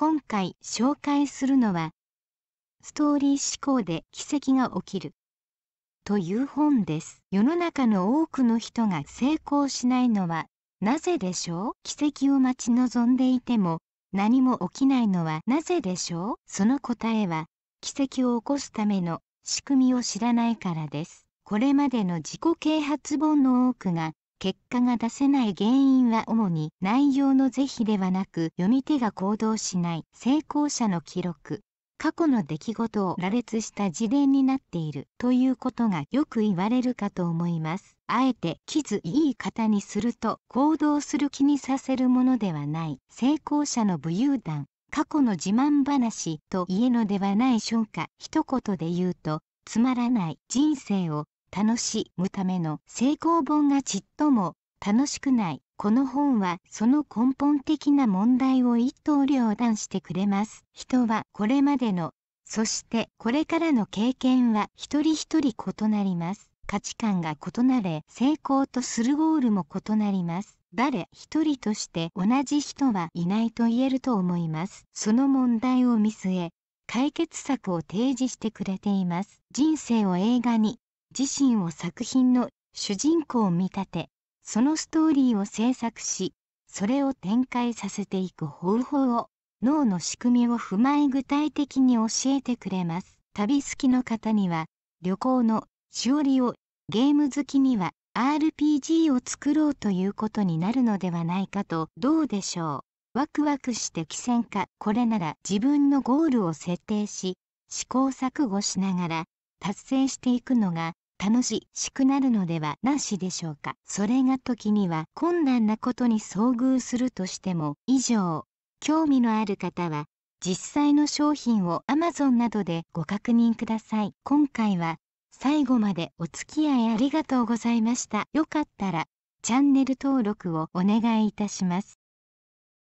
今回紹介するのは「ストーリー思考で奇跡が起きる」という本です。世の中の多くの人が成功しないのはなぜでしょう奇跡を待ち望んでいても何も起きないのはなぜでしょうその答えは奇跡を起こすための仕組みを知らないからです。これまでの自己啓発本の多くが結果が出せない原因は主に内容の是非ではなく読み手が行動しない成功者の記録過去の出来事を羅列した事例になっているということがよく言われるかと思います。あえて「傷いい方」にすると行動する気にさせるものではない成功者の武勇団、過去の自慢話と言えのではない瞬間一言で言うとつまらない人生を楽しむための成功本がちっとも楽しくないこの本はその根本的な問題を一刀両断してくれます人はこれまでのそしてこれからの経験は一人一人異なります価値観が異なれ成功とするゴールも異なります誰一人として同じ人はいないと言えると思いますその問題を見据え解決策を提示してくれています人生を映画に自身を作品の主人公を見立てそのストーリーを制作しそれを展開させていく方法を脳の仕組みを踏まえ具体的に教えてくれます旅好きの方には旅行のしおりをゲーム好きには RPG を作ろうということになるのではないかとどうでしょうワクワクして汽船かこれなら自分のゴールを設定し試行錯誤しながら達成していくのが楽しくなるのではなしでしょうか。それが時には困難なことに遭遇するとしても以上、興味のある方は実際の商品を Amazon などでご確認ください。今回は最後までお付き合いありがとうございました。よかったらチャンネル登録をお願いいたします。